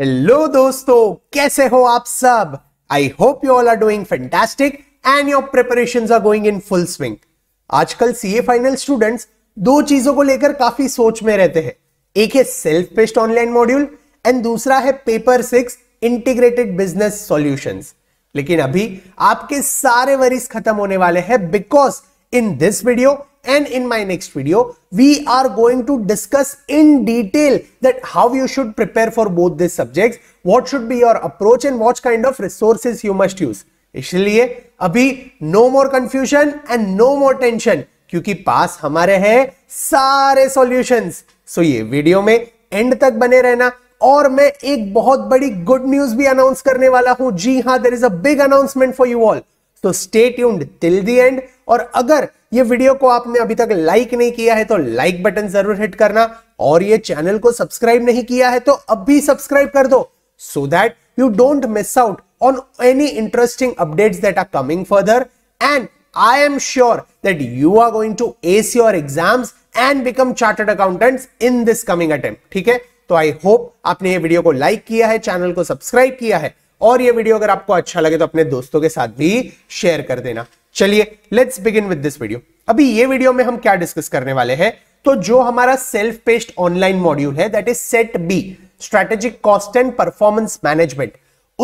Hello दोस्तों कैसे हो आप सब I hope you all are doing fantastic and your preparation are going in full swing आजकल सीए फाइनल स्टूडेंट्स दो चीजों को लेकर काफी सोच में रहते हैं एक है self paced online module and दूसरा है paper six integrated business solutions लेकिन अभी आपके सारे वरीज खत्म होने वाले हैं because in this video and in my next video we are going to discuss in detail that how you should prepare for both these subjects what should be your approach and what kind of resources you must use इसलिए अभी no more confusion and no more tension क्योंकि पास हमारे हैं सारे solutions सो ये video में and तक बने रहना और मैं एक बहुत बड़ी गुड न्यूज भी अनाउंस करने वाला हूं जी हां there is a big announcement for you all तो stay tuned till the end और अगर ये वीडियो को आपने अभी तक लाइक नहीं किया है तो लाइक बटन जरूर हिट करना और ये चैनल को सब्सक्राइब नहीं किया है तो अब भी सब्सक्राइब कर दो so that you don't miss out on any interesting updates that are coming further and I am sure that you are going to ace your exams and become chartered accountants in this coming attempt ठीक है तो I hope आपने ये video को like किया है channel को subscribe किया है और ये वीडियो अगर आपको अच्छा लगे तो अपने दोस्तों के साथ भी शेयर कर देना चलिए let's begin with this video अभी ये वीडियो में हम क्या डिस्कस करने वाले हैं तो जो हमारा सेल्फ पेस्ट ऑनलाइन मॉड्यूल है that is set B strategic cost and performance management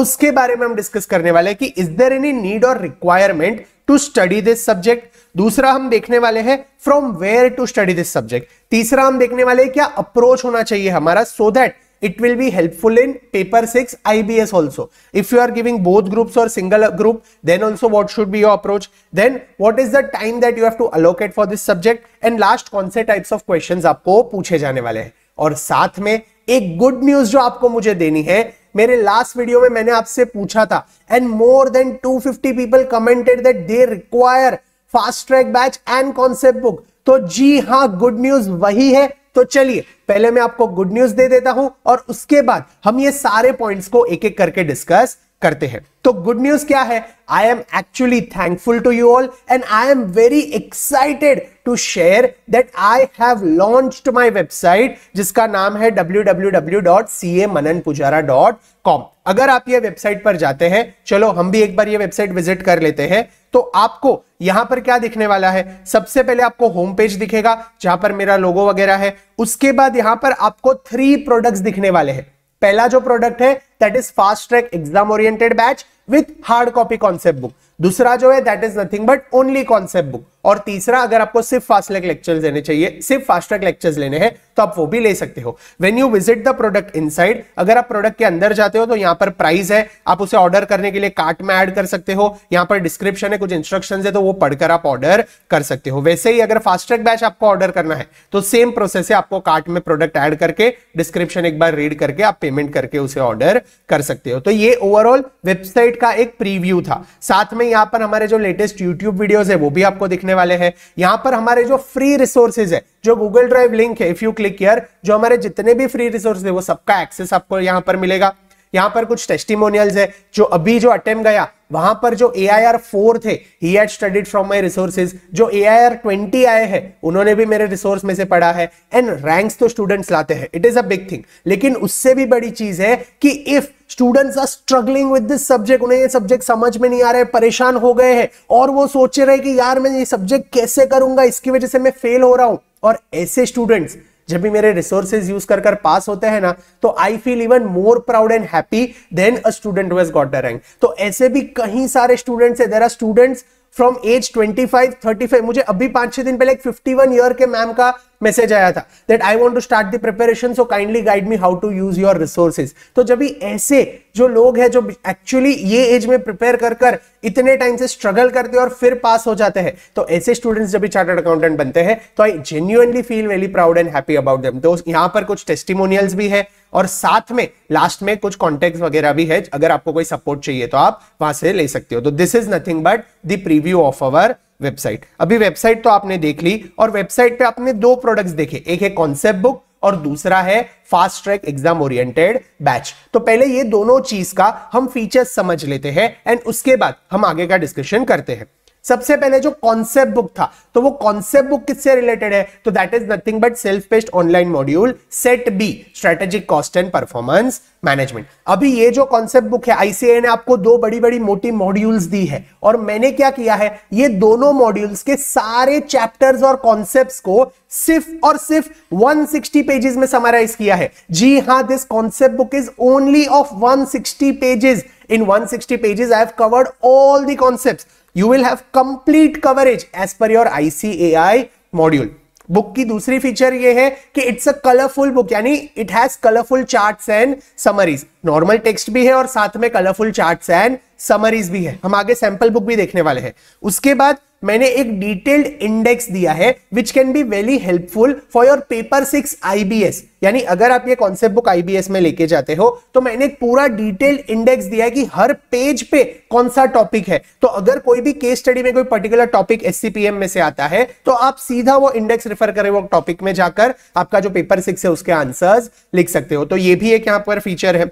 उसके बारे में हम डिस्कस करने वाले हैं कि इज देर एनी नीड और requirement to study this subject दूसरा हम देखने वाले हैं from where to study this subject तीसरा हम देखने वाले हैं क्या अप्रोच होना चाहिए हमारा सो so दैट it will be helpful in paper 6 IBS also. If you are giving both groups or single group, then also what should be your approach? Then what is the time that you have to allocate for this subject? And last कौन से types of questions aapko puche jane wale hain aur sath mein ek good news jo aapko mujhe deni hai मेरे last video में मैंने आपसे पूछा था and more than 250 people commented that they require fast track batch and concept book तो जी हाँ good news वही है तो चलिए पहले मैं आपको गुड न्यूज दे देता हूं और उसके बाद हम ये सारे पॉइंट्स को एक एक करके डिस्कस करते हैं तो गुड न्यूज क्या है I am actually thankful to you all and I am very excited to share that I have launched my website जिसका नाम है www.camananpujara.com अगर आप ये वेबसाइट पर जाते हैं चलो हम भी एक बार ये वेबसाइट विजिट कर लेते हैं तो आपको यहां पर क्या दिखने वाला है सबसे पहले आपको होम पेज दिखेगा जहां पर मेरा लोगो वगैरह है उसके बाद यहां पर आपको थ्री प्रोडक्ट्स दिखने वाले हैं पहला जो प्रोडक्ट है that is fast track exam oriented batch with hard copy concept book दूसरा जो है that is nothing but only concept book और तीसरा अगर आपको सिर्फ फास्ट ट्रैक लेक्चर्स लेने चाहिए सिर्फ फास्ट ट्रैक लेक्चर्स लेने हैं तो आप वो भी ले सकते हो when you visit the product inside अगर आप प्रोडक्ट के अंदर जाते हो तो यहां पर प्राइस है आप उसे ऑर्डर करने के लिए कार्ट में ऐड कर सकते हो यहां पर डिस्क्रिप्शन है कुछ इंस्ट्रक्शन है तो वो पढ़कर आप ऑर्डर कर सकते हो वैसे ही अगर फास्ट ट्रैक बैच आपको ऑर्डर करना है तो सेम प्रोसेस है आपको कार्ट में प्रोडक्ट ऐड करके डिस्क्रिप्शन एक बार रीड करके आप पेमेंट करके उसे ऑर्डर कर सकते हो तो ये ओवरऑल वेबसाइट का एक प्रीव्यू था साथ में यहां पर हमारे जो लेटेस्ट यूट्यूब वीडियोज है वो भी आपको दिखने वाले हैं यहां पर हमारे जो फ्री रिसोर्सेज है जो गूगल ड्राइव लिंक है इफ यू क्लिक यर जो हमारे जितने भी फ्री रिसोर्स है वो सबका एक्सेस आपको यहां पर मिलेगा यहां पर कुछ टेस्टिमोनियल्स है जो अभी जो अटेम्प गया वहां पर जो ए आई आर फोर थे he had studied from my resources जो ए आई आर ट्वेंटी आए हैं उन्होंने भी मेरे रिसोर्स में से पढ़ा है एंड रैंक्स तो स्टूडेंट्स लाते हैं it is a big thing लेकिन उससे भी बड़ी चीज है कि if students are struggling with this subject उन्हें ये सब्जेक्ट समझ में नहीं आ रहे परेशान हो गए हैं और वो सोच रहे कि यार मैं ये सब्जेक्ट कैसे करूंगा इसकी वजह से मैं फेल हो रहा हूं और ऐसे स्टूडेंट्स जब भी मेरे रिसोर्सेज यूज कर कर पास होते हैं ना तो I feel even more proud and happy then a student has got the rank तो ऐसे भी कहीं सारे स्टूडेंट्स है there are students from age thirty five मुझे अभी पांच छह दिन पहले एक वन ईयर के मैम का मैसेज आया था that I want to start the preparation so kindly guide me how to use your resources तो जब भी ऐसे जो लोग हैं जो एक्चुअली ये एज में प्रिपेयर कर कर इतने टाइम से स्ट्रगल करते हैं और फिर पास हो जाते हैं तो ऐसे स्टूडेंट्स जब भी चार्टर्ड अकाउंटेंट बनते हैं तो I genuinely feel very proud and happy about them तो यहाँ पर कुछ टेस्टिमोनियल्स भी है और साथ में लास्ट में कुछ कॉन्टेक्ट वगैरह भी है अगर आपको कोई सपोर्ट चाहिए तो आप वहां से ले सकते हो तो this is nothing but the preview of our website अभी वेबसाइट तो आपने देख ली और वेबसाइट पे आपने दो प्रोडक्ट्स देखे एक है कॉन्सेप्ट बुक और दूसरा है fast track exam oriented batch तो पहले ये दोनों चीज का हम फीचर्स समझ लेते हैं एंड उसके बाद हम आगे का डिस्कशन करते हैं सबसे पहले जो कॉन्सेप्ट बुक था तो वो कॉन्सेप्ट बुक किससे रिलेटेड है तो that is nothing but self based online module set B strategic cost and performance management अभी ये जो कॉन्सेप्ट बुक है आईसीए ने आपको दो बड़ी बड़ी मोटी मॉड्यूल्स दी है और मैंने क्या किया है ये दोनों मॉड्यूल्स के सारे चैप्टर्स और कॉन्सेप्ट्स को सिर्फ और सिर्फ 160 पेजेस में समराइज किया है जी हाँ this concept book is only of 160 pages in 160 pages I have covered all the concepts you will have complete coverage as per your ICAI module book की दूसरी फीचर ये है कि इट्स अ कलरफुल बुक यानी it has colourful charts and summaries normal text भी है और साथ में कलरफुल चार्ट्स एंड समरीज भी है हम आगे सैंपल बुक भी देखने वाले हैं उसके बाद मैंने एक डिटेल्ड इंडेक्स दिया है which can be very helpful for your paper six IBS यानी अगर आप ये कॉन्सेप्ट बुक आईबीएस में लेके जाते हो तो मैंने एक पूरा डिटेल्ड इंडेक्स दिया है कि हर पेज पे कौन सा टॉपिक है तो अगर कोई भी केस स्टडी में कोई पर्टिकुलर टॉपिक एससीपीएम में से आता है तो आप सीधा वो इंडेक्स रेफर करें वो टॉपिक में जाकर आपका जो पेपर सिक्स है उसके आंसर्स लिख सकते हो तो ये भी एक यहां पर फीचर है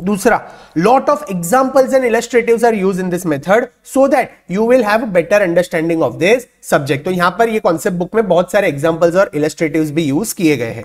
दूसरा lot of examples and illustrative are use in this method so that you will have better understanding of this subject तो यहां पर ये कॉन्सेप्ट बुक में बहुत सारे एग्जाम्पल्स और इलेस्ट्रेटिव भी यूज किए गए हैं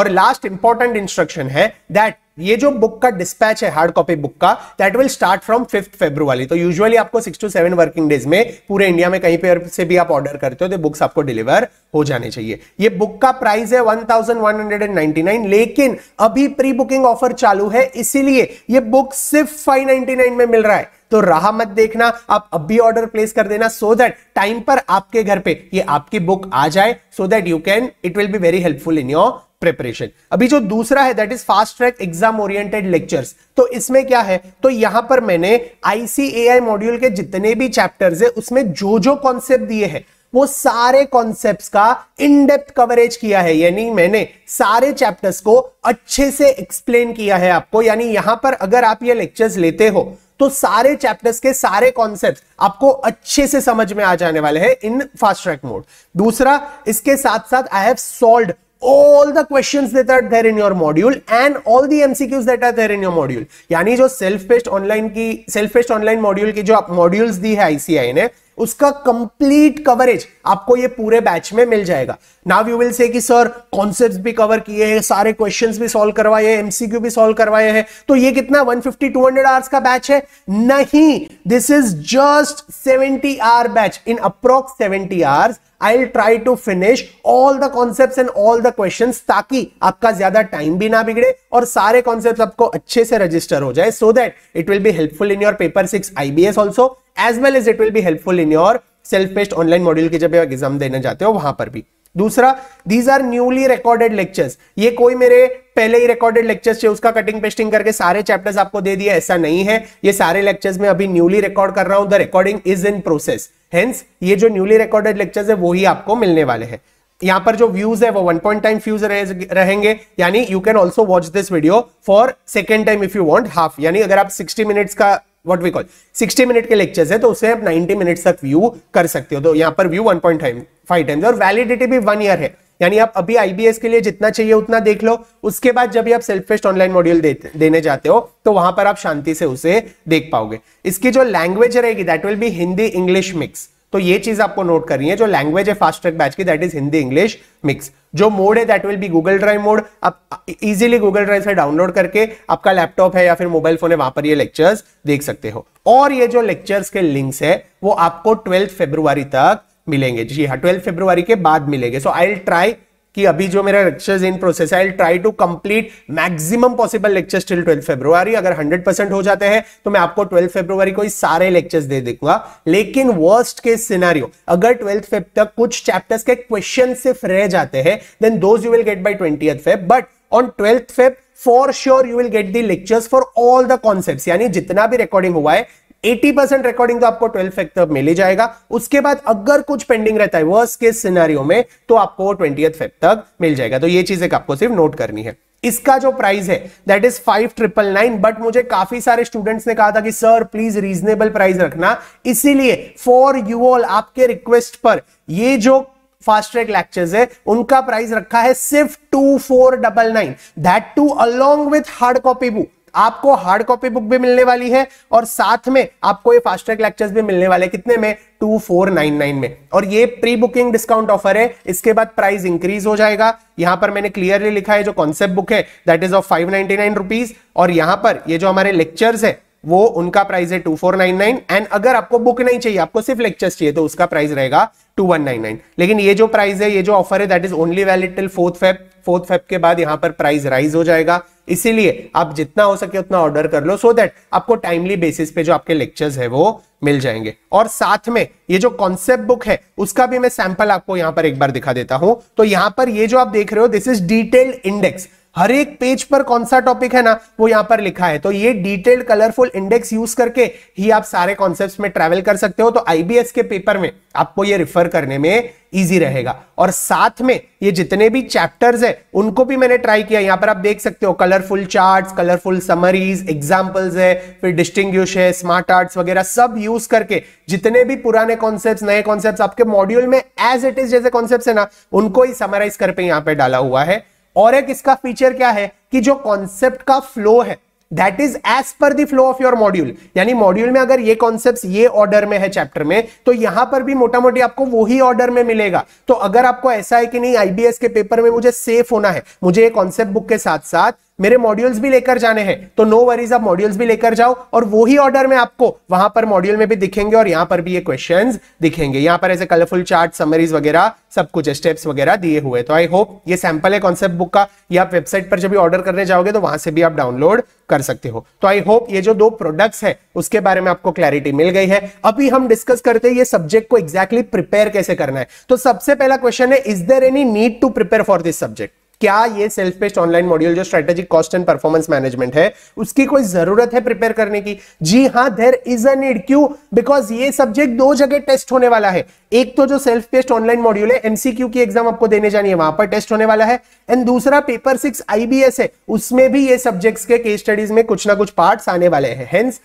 और लास्ट इंपॉर्टेंट इंस्ट्रक्शन है दैट ये जो बुक का डिस्पैच है हार्ड कॉपी बुक का that will start from fifth February तो यूजुअली आपको six to seven working days में पूरे इंडिया में कहीं पर से भी आप ऑर्डर करते हो तो बुक्स आपको डिलीवर हो जाने चाहिए ये बुक का प्राइस है 1199 लेकिन अभी प्री बुकिंग ऑफर चालू है इसीलिए ये बुक सिर्फ फाइव में मिल रहा है तो राह मत देखना आप अभी ऑर्डर प्लेस कर देना सो दैट टाइम पर आपके घर पे ये आपकी बुक आ जाए so that you can it will be very helpful in your preparation अभी जो दूसरा है that is fast track exam oriented lectures तो इसमें क्या है तो यहां पर मैंने आईसीएआई मॉड्यूल के जितने भी चैप्टर्स है उसमें जो जो कॉन्सेप्ट दिए हैं वो सारे कॉन्सेप्ट्स का इन डेप्थ कवरेज किया है यानी मैंने सारे चैप्टर्स को अच्छे से एक्सप्लेन किया है आपको यानी यहां पर अगर आप ये लेक्चर्स लेते हो तो सारे चैप्टर्स के सारे कॉन्सेप्ट आपको अच्छे से समझ में आ जाने वाले हैं इन फास्ट ट्रैक मोड दूसरा इसके साथ साथ I have solve all the questions that are there in your module and all the MCQs that are there in your module यानी जो सेल्फ पेस्ट ऑनलाइन की सेल्फ पेस्ट ऑनलाइन मॉड्यूल की जो आप मॉड्यूल्स दी है आईसीआई ने उसका complete coverage आपको ये पूरे बैच में मिल जाएगा नाव यू विल से कि सर कॉन्सेप्ट भी कवर किए हैं सारे क्वेश्चन भी सॉल्व करवाए हैं एमसीक्यू भी सॉल्व करवाए हैं तो ये कितना 150 200 आवर्स का बैच है नहीं this is just 70 hour batch in approx 70 hours I will try to finish all the concept and all the question ताकि आपका ज्यादा टाइम भी ना बिगड़े और सारे कॉन्सेप्ट आपको अच्छे से रजिस्टर हो जाए so that it will be helpful in your paper six IBS also as well as it will be helpful in your self based online module के जब एग्जाम देने जाते हो वहां पर भी दूसरा these are newly recorded lectures ये कोई मेरे पहले ही रिकॉर्डेड लेक्चर्स थे उसका कटिंग पेस्टिंग करके सारे चैप्टर्स आपको दे दिए ऐसा नहीं है ये सारे लेक्चर्स में अभी न्यूली रिकॉर्ड कर रहा हूं the recording is in process hence ये जो न्यूली रिकॉर्डेड लेक्चर्स है वो ही आपको मिलने वाले हैं यहां पर जो व्यूज है वो वन पॉइंट टाइम व्यूज रहेंगे यानी you can also watch this video for second time if you want half यानी अगर आप सिक्सटी मिनट्स का व्हाट वी कॉल 60 मिनट के लेक्चर्स है तो उसे आप 90 मिनट तक व्यू कर सकते हो तो यहाँ पर व्यू 1.5 टाइम्स और वैलिडिटी भी वन ईयर है यानी आप अभी आईबीएस के लिए जितना चाहिए उतना देख लो उसके बाद जब आप सेल्फ टेस्ट ऑनलाइन मॉड्यूल देने जाते हो तो वहां पर आप शांति से उसे देख पाओगे इसकी जो लैंग्वेज रहेगी that will be Hindi English mix तो ये चीज आपको नोट करनी है जो लैंग्वेज है फास्ट ट्रैक बैच की that is Hindi English mix जो मोड है that will be Google drive mode आप इजीली गूगल ड्राइव से डाउनलोड करके आपका लैपटॉप है या फिर मोबाइल फोन है वहां पर ये लेक्चर्स देख सकते हो और ये जो लेक्चर्स के लिंक्स है वो आपको ट्वेल्थ फेब्रुवरी तक मिलेंगे जी हाँ ट्वेल्थ फेब्रुवरी के बाद मिलेंगे सो आई विल ट्राई कि अभी जो मेरा lectures in process I try to complete maximum possible lectures till 12 February अगर 100 परसेंट हो जाते हैं तो मैं आपको 12 फरवरी को ही सारे लेक्चर्स दे दूंगा लेकिन वर्स्ट केस सिनारियो अगर 12 फेब तक कुछ चैप्टर्स के क्वेश्चन सिर्फ रह जाते हैं then those you will get by twenty Feb but on twelfth Feb for sure you will get the lectures for all the concept यानी जितना भी रिकॉर्डिंग हुआ है 80 परसेंट रिकॉर्डिंग तो आपको 12 फैक्टर मिल ही जाएगा उसके बाद अगर कुछ पेंडिंग रहता है वर्स केस सिनारियो में तो आपको ट्वेंटी फैक्टर मिल जाएगा तो ये चीज एक आपको सिर्फ नोट करनी है इसका जो प्राइस है that is five triple nine but मुझे काफी सारे स्टूडेंट्स ने कहा था कि सर प्लीज रीजनेबल प्राइस रखना इसीलिए फॉर यू ऑल आपके रिक्वेस्ट पर ये जो फास्ट ट्रैक लेक्चर्स है उनका प्राइस रखा है सिर्फ two four double nine that too along with hard copy book आपको हार्ड कॉपी बुक भी मिलने वाली है और साथ में आपको ये फास्ट ट्रैक लेक्चर्स भी मिलने वाले कितने में 2499 में और ये प्री बुकिंग डिस्काउंट ऑफर है इसके बाद प्राइस इंक्रीज हो जाएगा यहां पर मैंने क्लियरली लिखा है जो कॉन्सेप्ट बुक है that is of five ninety और यहां पर ये जो हमारे लेक्चर्स है वो उनका प्राइस है 2499 एंड अगर आपको बुक नहीं चाहिए आपको सिर्फ लेक्चर्स चाहिए तो उसका प्राइस रहेगा 2199 लेकिन ये जो प्राइस है ये जो ऑफर है that is only valid till fourth Feb fourth Feb के बाद यहां पर प्राइस राइज हो जाएगा इसीलिए आप जितना हो सके उतना ऑर्डर कर लो सो so दैट आपको टाइमली बेसिस पे जो आपके लेक्चर्स है वो मिल जाएंगे और साथ में ये जो कॉन्सेप्ट बुक है उसका भी मैं सैंपल आपको यहां पर एक बार दिखा देता हूं तो यहां पर ये जो आप देख रहे हो दिस इज डिटेल्ड इंडेक्स हर एक पेज पर कौन सा टॉपिक है ना वो यहां पर लिखा है तो ये डिटेल्ड कलरफुल इंडेक्स यूज करके ही आप सारे कॉन्सेप्ट में ट्रेवल कर सकते हो तो आईबीएस के पेपर में आपको ये रिफर करने में इजी रहेगा और साथ में ये जितने भी चैप्टर्स हैं उनको भी मैंने ट्राई किया यहां पर आप देख सकते हो colourful chart colourful summaries examples है फिर डिस्टिंग है स्मार्ट आर्ट्स वगैरह सब यूज करके जितने भी पुराने कॉन्सेप्ट नए कॉन्सेप्ट आपके मॉड्यूल में एज इट इज जैसे कॉन्सेप्ट है ना उनको ही समराइज करके यहां पर डाला हुआ है और एक इसका फीचर क्या है कि जो कॉन्सेप्ट का फ्लो है that is as per the flow of your module यानी मॉड्यूल में अगर ये कॉन्सेप्ट ये ऑर्डर में है चैप्टर में तो यहां पर भी मोटा मोटी आपको वो ही ऑर्डर में मिलेगा तो अगर आपको ऐसा है कि नहीं आईबीएस के पेपर में मुझे सेफ होना है मुझे ये कॉन्सेप्ट बुक के साथ साथ मेरे मॉड्यूल्स भी लेकर जाने हैं तो नो वरीज आप मॉड्यूल्स भी लेकर जाओ और वो ही ऑर्डर में आपको वहां पर मॉड्यूल में भी दिखेंगे और यहां पर भी ये क्वेश्चन दिखेंगे यहां पर ऐसे कलरफुल चार्ट समरीज वगैरह सब कुछ स्टेप्स वगैरह दिए हुए तो आई होप ये सैंपल है कॉन्सेप्ट बुक का ये आप वेबसाइट पर जब भी ऑर्डर करने जाओगे तो वहां से भी आप डाउनलोड कर सकते हो तो आई होप ये जो दो प्रोडक्ट्स है उसके बारे में आपको क्लैरिटी मिल गई है अभी हम डिस्कस करते हैं ये सब्जेक्ट को एक्जैक्टली exactly प्रिपेयर कैसे करना है तो सबसे पहला क्वेश्चन है is there any need to prepare for this subject क्या ये सेल्फ पेस्ट ऑनलाइन मॉड्यूल जो strategic cost and performance management है उसकी कोई जरूरत है प्रिपेयर करने की जी हाँ देर इज अ नीड क्यू बिकॉज ये सब्जेक्ट दो जगह टेस्ट होने वाला है एक तो जो सेल्फ पेस्ट ऑनलाइन मॉड्यूल है एमसीक्यू की एग्जाम आपको देने जानी है वहां पर टेस्ट होने वाला है एंड दूसरा पेपर सिक्स आईबीएस है उसमें भी ये सब्जेक्ट्स के केस स्टडीज में कुछ ना कुछ पार्ट्स आने वाले हैं hence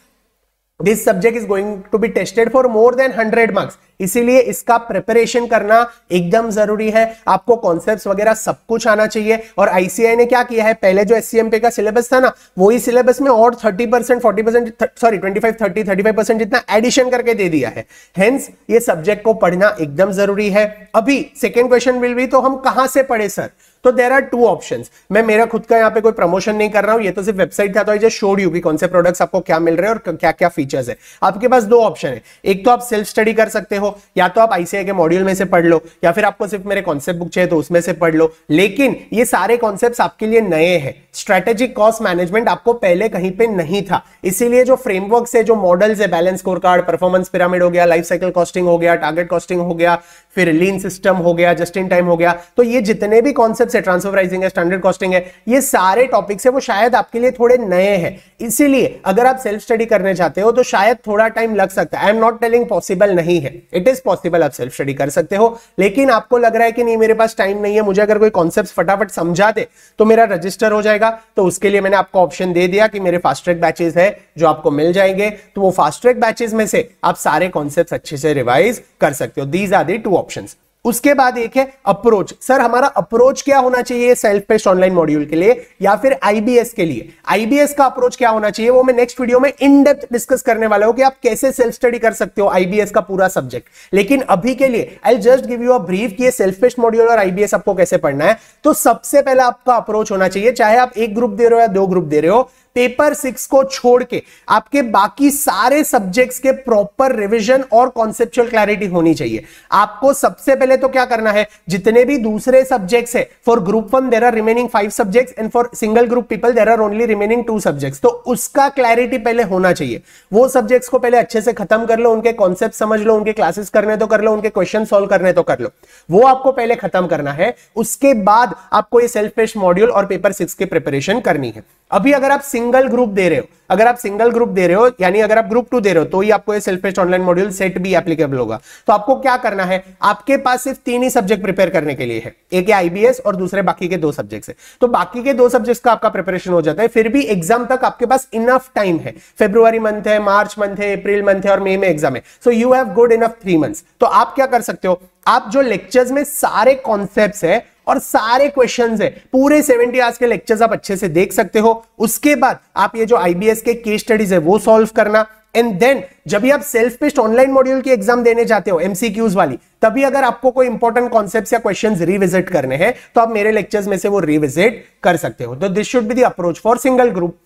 this subject is going to be tested for more than hundred marks इसीलिए इसका प्रिपरेशन करना एकदम जरूरी है आपको कॉन्सेप्ट वगैरह सब कुछ आना चाहिए और आईसीआई ने क्या किया है पहले जो एस पे का सिलेबस था ना वही सिलेबस में और thirty percent forty percent sorry twenty five thirty thirty five percent जितना एडिशन करके दे दिया है हेंस ये सब्जेक्ट को पढ़ना एकदम जरूरी है अभी सेकेंड क्वेश्चन विल भी तो हम कहां से पढ़े सर तो देर आर टू ऑप्शन मैं मेरा खुद का यहाँ पे कोई प्रमोशन नहीं कर रहा हूं ये तो सिर्फ वेबसाइट था तो ये शोड यू भी कौन से प्रोडक्ट्स आपको क्या मिल रहे हैं और क्या क्या फीचर्स है आपके पास दो ऑप्शन है एक तो आप सेल्फ स्टडी कर सकते हो या तो आप आईसीआई के मॉड्यूल में से पढ़ लो या फिर आपको सिर्फ मेरे कॉन्सेप्ट बुक चाहिए तो उसमें से पढ़ लो लेकिन ये सारे कॉन्सेप्ट आपके लिए नए हैं स्ट्रेटेजिक कॉस्ट मैनेजमेंट आपको पहले कहीं पे नहीं था इसीलिए जो फ्रेमवर्क है जो मॉडल्स है balance score card performance pyramid हो गया लाइफ साइकिल कॉस्टिंग हो गया टारगेट कॉस्टिंग हो गया फिर लीन सिस्टम हो गया जस्ट इन टाइम हो गया तो ये जितने भी कॉन्सेप्ट है ट्रांसफर प्राइसिंग है स्टैंडर्ड कॉस्टिंग है ये सारे टॉपिक्स है वो शायद आपके लिए थोड़े नए हैं इसीलिए अगर आप सेल्फ स्टडी करने चाहते हो तो शायद थोड़ा टाइम लग सकता है I am not telling possible नहीं है इट इज पॉसिबल आप सेल्फ स्टडी कर सकते हो लेकिन आपको लग रहा है कि नहीं मेरे पास टाइम नहीं है मुझे अगर कोई कॉन्सेप्ट फटाफट समझा दे तो मेरा रजिस्टर हो जाएगा तो उसके लिए मैंने आपको ऑप्शन दे दिया कि मेरे फास्ट ट्रैक बैचेज है जो आपको मिल जाएंगे तो वो फास्ट ट्रैक बैचेज में से आप सारे कॉन्सेप्ट अच्छे से रिवाइज कर सकते हो these are the two option उसके बाद एक है अप्रोच सर हमारा अप्रोच क्या होना चाहिए सेल्फ पेस्ट ऑनलाइन मॉड्यूल के लिए या फिर आईबीएस के लिए आईबीएस का अप्रोच क्या होना चाहिए वो मैं नेक्स्ट वीडियो में इन डेप्थ डिस्कस करने वाला हूं कि आप कैसे सेल्फ स्टडी कर सकते हो आईबीएस का पूरा सब्जेक्ट लेकिन अभी के लिए I just give you a brief कि ये सेल्फ पेस्ट मॉड्यूल और आईबीएस आपको कैसे पढ़ना है तो सबसे पहले आपका अप्रोच होना चाहिए चाहे आप एक ग्रुप दे रहे हो या दो ग्रुप दे रहे हो पेपर सिक्स को छोड़ के आपके बाकी सारे सब्जेक्ट्स के प्रॉपर रिविजन और कॉन्सेप्चुअल क्लैरिटी होनी चाहिए आपको सबसे पहले तो क्या करना है जितने भी दूसरे सब्जेक्ट्स है for group one there are remaining five subjects and for single group people there are only remaining two subjects तो उसका क्लैरिटी पहले होना चाहिए वो सब्जेक्ट्स को पहले अच्छे से खत्म कर लो उनके कॉन्सेप्ट समझ लो उनके क्लासेस करने तो कर लो उनके क्वेश्चन सोल्व करने तो कर लो वो आपको पहले खत्म करना है उसके बाद आपको ये सेल्फ पेस्ट मॉड्यूल और पेपर सिक्स की प्रिपरेशन करनी है अभी अगर आप सिंगल ग्रुप दे रहे हो अगर आप सिंगल ग्रुप दे रहे हो यानी अगर आप ग्रुप टू दे रहे हो तो ही आपको ये self paced online module set भी एप्लीकेबल होगा तो आपको क्या करना है आपके पास सिर्फ तीन ही सब्जेक्ट प्रिपेयर करने के लिए है एक है आईबीएस और दूसरे बाकी के दो सब्जेक्ट्स है तो बाकी के दो सब्जेक्ट्स का आपका प्रिपरेशन हो जाता है फिर भी एग्जाम तक आपके पास इनफ टाइम है फेब्रुवरी मंथ है मार्च मंथ है अप्रैल मंथ है और मई में एग्जाम है so you have good enough three month तो आप क्या कर सकते हो आप जो लेक्चर्स में सारे कॉन्सेप्ट है और सारे क्वेश्चन है पूरे सेवेंटी आवर्स के लेक्चर्स आप अच्छे से देख सकते हो उसके बाद आप ये जो आईबीएस के केस स्टडीज है वो सॉल्व करना एंड देन जब भी आप सेल्फ पेस्ट ऑनलाइन मॉड्यूल की एग्जाम देने जाते हो एमसीक्यूज वाली तभी अगर आपको कोई इंपॉर्टेंट कॉन्सेप्ट या क्वेश्चन रिविजिट करने हैं तो आप मेरे लेक्चर्स में से वो रिविजिट कर सकते हो तो this should be the approach for single group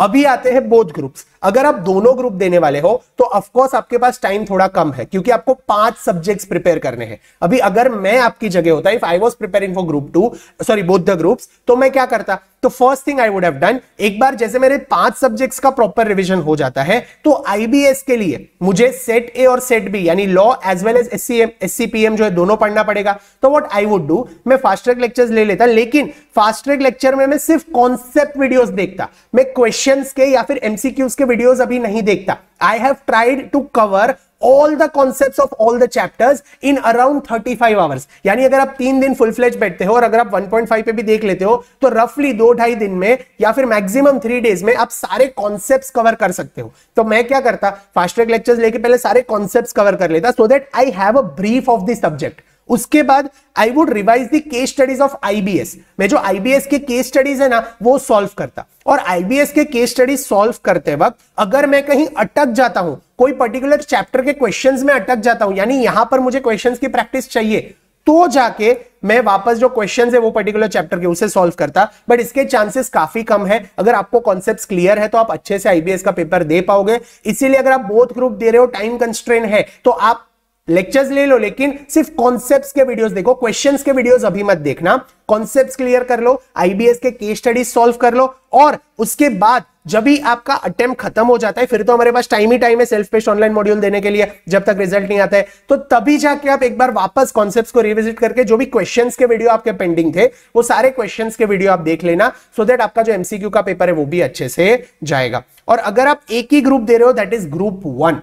अभी आते हैं बोथ ग्रुप्स अगर आप दोनों ग्रुप देने वाले हो तो ऑफकोर्स आपके पास टाइम थोड़ा कम है क्योंकि आपको पांच सब्जेक्ट्स प्रिपेयर करने हैं अभी अगर मैं आपकी जगह होता if I was preparing for group two sorry both the groups तो मैं क्या करता तो first thing I would have done एक बार जैसे मेरे पांच सब्जेक्ट्स का प्रॉपर रिविजन हो जाता है तो आईबीएस के लिए मुझे सेट ए और सेट बी यानी law as well as S C M S C P M जो है दोनों पढ़ना पड़ेगा तो वॉट आई वुड डू मैं फास्ट ट्रैक लेक्चर्स ले लेता लेकिन फास्ट ट्रैक लेक्चर में मैं सिर्फ कॉन्सेप्ट वीडियोस देखता मैं क्वेश्चन क्वेश्चन के या फिर एमसीक्यूज के वीडियोज अभी नहीं देखता I have tried to cover All the concepts of all the chapters in around 35 hours. यानी अगर आप तीन दिन फुल फ्लेज बैठते हो और अगर आप 1.5 पे भी देख लेते हो तो रफली दो ढाई दिन में या फिर मैक्सिमम थ्री डेज में आप सारे कॉन्सेप्ट कवर कर सकते हो तो मैं क्या करता फास्ट ट्रैक लेक्चर्स लेके पहले सारे कॉन्सेप्ट कवर कर लेता so that I have a brief of this subject उसके बाद I would revise the case studies of IBS मैं जो आईबीएस के केस स्टडीज है ना वो सॉल्व करता और आईबीएस के केस स्टडीज सॉल्व करते वक्त अगर मैं कहीं अटक जाता हूं कोई पर्टिकुलर चैप्टर के क्वेश्चंस में अटक जाता हूं यानी यहां पर मुझे क्वेश्चंस की प्रैक्टिस चाहिए तो जाके मैं वापस जो क्वेश्चन है वो पर्टिकुलर चैप्टर के उसे सॉल्व करता बट इसके चांसेस काफी कम है अगर आपको कॉन्सेप्ट क्लियर है तो आप अच्छे से आईबीएस का पेपर दे पाओगे इसीलिए अगर आप बोथ ग्रुप दे रहे हो टाइम कंस्ट्रेन है तो आप लेक्चर्स ले लो लेकिन सिर्फ कॉन्सेप्ट्स के वीडियोस देखो क्वेश्चंस के वीडियोस अभी मत देखना कॉन्सेप्ट्स क्लियर कर लो आईबीएस के केस स्टडीज सॉल्व कर लो और उसके बाद जब भी आपका अटेम्प्ट खत्म हो जाता है फिर तो हमारे पास टाइम ही टाइम है सेल्फ पेस्ट ऑनलाइन मॉड्यूल देने के लिए जब तक रिजल्ट नहीं आता है तो तभी जाके आप एक बार वापस कॉन्सेप्ट को रिविजिट करके जो भी क्वेश्चन के वीडियो आपके पेंडिंग थे वो सारे क्वेश्चन के वीडियो आप देख लेना सो देट आपका जो एमसीक्यू का पेपर है वो भी अच्छे से जाएगा और अगर आप एक ही ग्रुप दे रहे हो दैट इज ग्रुप वन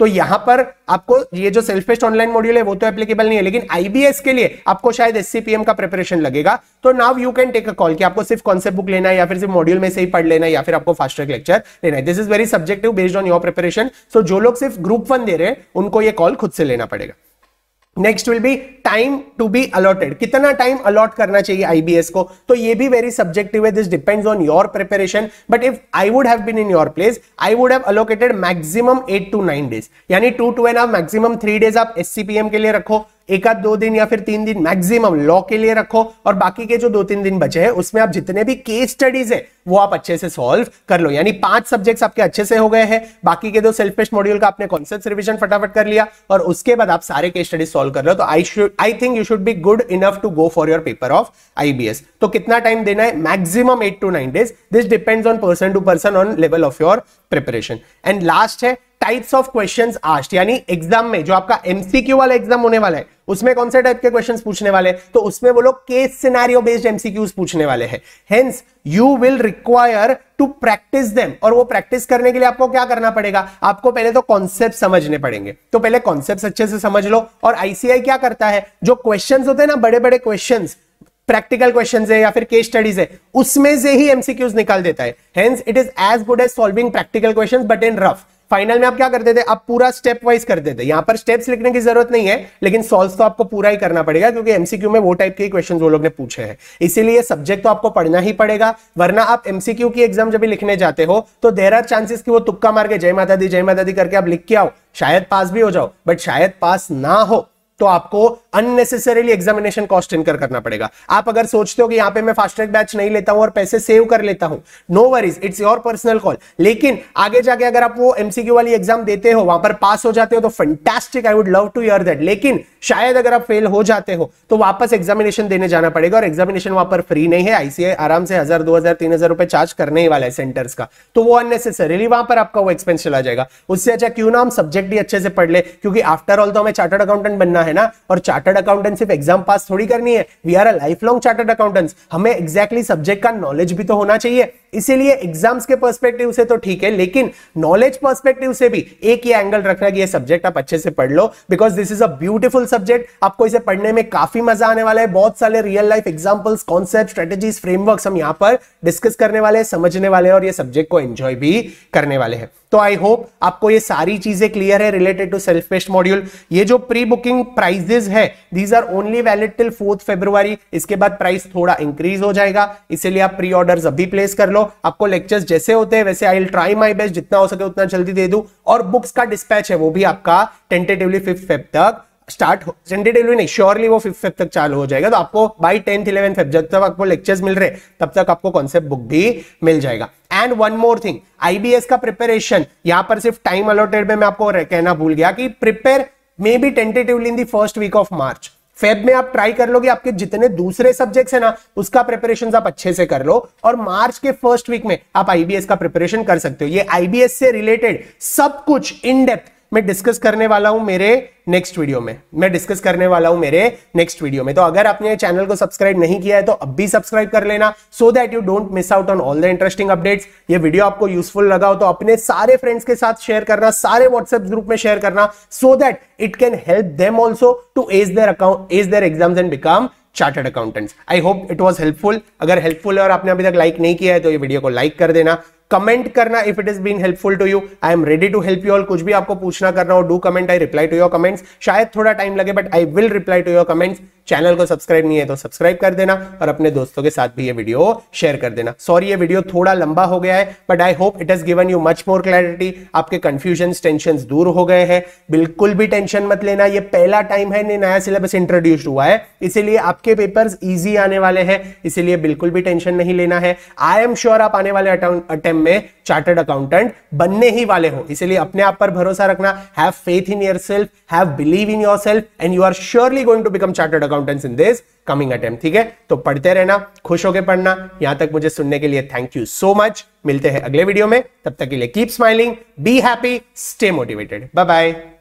तो यहां पर आपको ये जो सेल्फ पेस्ट ऑनलाइन मॉड्यूल है वो तो एप्लीकेबल नहीं है लेकिन आईबीएस के लिए आपको शायद एससीपीएम का प्रिपरेशन लगेगा तो now you can take a call कि आपको सिर्फ कॉन्सेप्ट बुक लेना है या फिर सिर्फ मॉड्यूल में से ही पढ़ लेना है या फिर आपको फास्ट ट्रैक लेक्चर लेना है this is very subjective based on your preparation so जो लोग सिर्फ ग्रुप वन दे रहे हैं उनको ये कॉल खुद से लेना पड़ेगा next will be time to be allotted कितना टाइम अलॉट करना चाहिए आईबीएस को तो ये भी वेरी सब्जेक्टिव है this depends on your preparation but if I would have been in your place I would have allocated maximum eight to nine days यानी two to and half maximum three days आप SCPM के लिए रखो एक आध दो दिन या फिर तीन दिन मैक्सिमम लॉ के लिए रखो और बाकी के जो दो तीन दिन बचे हैं उसमें आप जितने भी केस स्टडीज है वो आप अच्छे से सॉल्व कर लो यानी पांच सब्जेक्ट्स आपके अच्छे से हो गए हैं बाकी के दो सेल्फ टेस्ट मॉड्यूल का आपने कॉन्सेप्ट रिविजन फटाफट कर लिया और उसके बाद आप सारे केस स्टडीज सॉल्व कर लो तो I should I think you should be good enough to go for your paper of IBS तो कितना टाइम देना है maximum eight to nine days this depends on person to person on level of your preparation and last है types of questions asked यानी exam में जो आपका MCQ वाला एग्जाम होने वाला है उसमें कौन से टाइप के क्वेश्चंस पूछने वाले हैं तो उसमें वो लोग केस सिनेरियो बेस्ड एमसीक्यूज पूछने वाले हैं hence you will require to practice them और वो प्रैक्टिस करने के लिए आपको क्या करना पड़ेगा आपको पहले तो कॉन्सेप्ट समझने पड़ेंगे तो पहले कॉन्सेप्ट अच्छे से समझ लो और आईसीआई क्या करता है जो क्वेश्चन होते हैं ना बड़े बड़े क्वेश्चन प्रैक्टिकल क्वेश्चन है या फिर केस स्टडीज है उसमें से ही एमसीक्यूज निकाल देता है hence it is as good as solving practical question but in rough final में आप क्या करते थे आप पूरा स्टेप वाइज करते थे यहां पर स्टेप्स लिखने की जरूरत नहीं है लेकिन सॉल्व तो आपको पूरा ही करना पड़ेगा क्योंकि एमसीक्यू में वो टाइप के क्वेश्चन वो लोग ने पूछे हैं इसीलिए सब्जेक्ट तो आपको पढ़ना ही पड़ेगा वरना आप एमसीक्यू की एग्जाम जब लिखने जाते हो तो देर आर चांसेस की वो तुक्का मार के जय माता दी जय माता दी करके आप लिख के आओ शायद पास भी हो जाओ बट शायद पास ना हो तो आपको अननेसेसरीली एग्जामिनेशन कॉस्ट इनकर करना पड़ेगा आप अगर सोचते हो कि यहां पे मैं फास्ट ट्रैक बैच नहीं लेता हूं और पैसे सेव कर लेता हूं no worries it's your personal call लेकिन आगे जाके अगर आप वो एमसीक्यू वाली एग्जाम देते हो वहां पर पास हो जाते हो तो fantastic I would love to hear that लेकिन शायद अगर आप फेल हो जाते हो तो वापस एग्जामिनेशन देने जाना पड़ेगा और एग्जामिनेशन वहां पर फ्री नहीं है आईसीआई आराम से हजार दो हजार तीन हजार रुपए चार्ज करने ही वाला है सेंटर्स का तो वो अननेसेसरीली वहां पर आपका वो एक्सपेंस चला जाएगा उससे अच्छा क्यों ना हम सब्जेक्ट भी अच्छे से पढ़ ले क्योंकि आफ्टर ऑल तो हमें चार्टर्ड अकाउंटेंट बनना है है ना और चार्टर्ड अकाउंटेंट सिर्फ एग्जाम पास थोड़ी करनी है we are a life long chartered accountants हमें एग्जैक्टली exactly सब्जेक्ट का नॉलेज भी तो होना चाहिए इसीलिए एग्जाम्स के पर्सपेक्टिव से तो ठीक है लेकिन नॉलेज पर्सपेक्टिव से भी एक ही एंगल रखना कि ये सब्जेक्ट आप अच्छे से पढ़ लो because this is a beautiful subject आपको इसे पढ़ने में काफी मजा आने वाला है बहुत सारे real life examples concept strategies framework हम यहाँ पर डिस्कस करने वाले हैं समझने वाले हैं और ये सब्जेक्ट को एंजॉय भी करने वाले हैं तो आई होप आपको ये सारी चीजें क्लियर है related to self paced module ये जो प्री बुकिंग प्राइजेस है these are only valid till fourth February इसके बाद प्राइस थोड़ा इंक्रीज हो जाएगा इसीलिए आप प्री ऑर्डर अभी प्लेस कर लो लो आपको लेक्चर्स जैसे होते हैं वैसे I will try my best जितना हो सके उतना जल्दी दे दूं और बुक्स का डिस्पैच है वो भी आपका टेंटेटिवली फिफ्थ फेब तक स्टार्ट हो टेंटेटिवली नहीं श्योरली वो फिफ्थ फेब तक चालू हो जाएगा तो आपको बाई टेंथ इलेवन फेब जब तक आपको लेक्चर्स मिल रहे तब तक आपको कॉन्सेप्ट बुक भी मिल जाएगा and one more thing IBS का प्रिपेरेशन यहां पर सिर्फ टाइम अलॉटेड में मैं आपको कहना भूल गया कि prepare maybe tentatively in the first week of March Feb में आप ट्राई कर लोगे आपके जितने दूसरे सब्जेक्ट्स है ना उसका प्रिपरेशन आप अच्छे से कर लो और मार्च के फर्स्ट वीक में आप आईबीएस का प्रिपरेशन कर सकते हो ये आईबीएस से रिलेटेड सब कुछ इन डेप्थ मैं डिस्कस करने वाला हूं मेरे नेक्स्ट वीडियो में मैं डिस्कस करने वाला हूं मेरे नेक्स्ट वीडियो में तो अगर आपने चैनल को सब्सक्राइब नहीं किया है तो अब भी सब्सक्राइब कर लेना so that you don't miss out on all the interesting updates ये वीडियो आपको यूजफुल लगा हो तो अपने सारे फ्रेंड्स के साथ शेयर करना सारे व्हाट्सएप ग्रुप में शेयर करना so that it can help them also to as their account as their exams and become chartered accountants I hope it was helpful अगर हेल्पफुल है और आपने अभी तक लाइक नहीं किया है तो ये वीडियो को लाइक कर देना कमेंट करना if it is been helpful to you I am ready to help you all कुछ भी आपको पूछना करना हो do comment I reply to your comments शायद थोड़ा टाइम लगे but I will reply to your comments channel को सब्सक्राइब नहीं है तो सब्सक्राइब कर देना और अपने दोस्तों के साथ भी ये वीडियो शेयर कर देना सॉरी ये वीडियो थोड़ा लंबा हो गया है but I hope it has given you much more clarity आपके कंफ्यूजन टेंशन दूर हो गए हैं बिल्कुल भी टेंशन मत लेना ये पहला टाइम है नया सिलेबस इंट्रोड्यूस हुआ है इसीलिए आपके पेपर ईजी आने वाले हैं इसीलिए बिल्कुल भी टेंशन नहीं लेना है आई एम श्योर आप आने वाले अटेम्प में चार्टर्ड अकाउंटेंट बनने ही वाले हो इसलिए अपने आप पर भरोसा रखना have faith in your yourself have believe in your yourself and you are surely going to become chartered accountants in this coming attempt ठीक है तो पढ़ते रहना खुश होकर पढ़ना यहां तक मुझे सुनने के लिए थैंक यू सो मच मिलते हैं अगले वीडियो में तब तक के लिए keep smiling be happy stay motivated bye bye